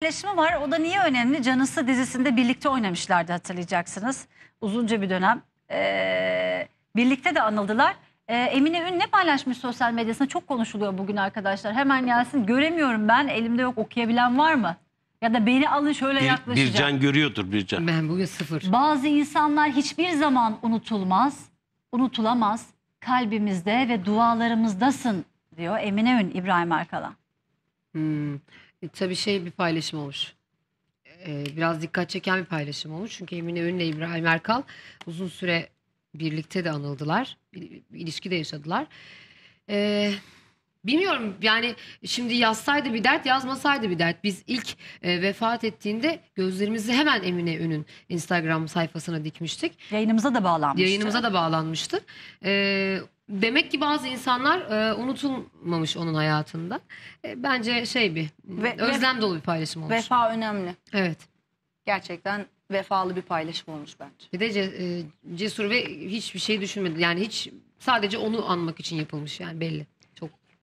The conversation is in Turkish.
paylaşımı var. O da niye önemli? Canısı dizisinde birlikte oynamışlardı hatırlayacaksınız. Uzunca bir dönem. Ee, birlikte de anıldılar. Ee, Emine Ün ne paylaşmış sosyal medyasında? Çok konuşuluyor bugün arkadaşlar. Hemen gelsin. Göremiyorum ben. Elimde yok. Okuyabilen var mı? Ya da beni alın şöyle Bir, bir can görüyordur bir can. Ben bugün sıfır. Bazı insanlar hiçbir zaman unutulmaz, unutulamaz. Kalbimizde ve dualarımızdasın diyor Emine Ün İbrahim Arkalan. Hmm. E, tabii şey bir paylaşım olmuş. Ee, biraz dikkat çeken bir paylaşım olmuş. Çünkü Emine Ünlü ile İbrahim Erkal uzun süre birlikte de anıldılar. Bir, bir ilişki de yaşadılar. Ee, Bilmiyorum yani şimdi yazsaydı bir dert yazmasaydı bir dert. Biz ilk e, vefat ettiğinde gözlerimizi hemen Emine Ün'ün Instagram sayfasına dikmiştik. Yayınımıza da bağlanmıştı. Yayınımıza da bağlanmıştı. E, demek ki bazı insanlar e, unutulmamış onun hayatında. E, bence şey bir Ve, özlem dolu bir paylaşım olmuş. Vefa önemli. Evet. Gerçekten vefalı bir paylaşım olmuş bence. Bir de ce- e, cesur ve hiçbir şey düşünmedi. Yani hiç sadece onu anmak için yapılmış yani belli.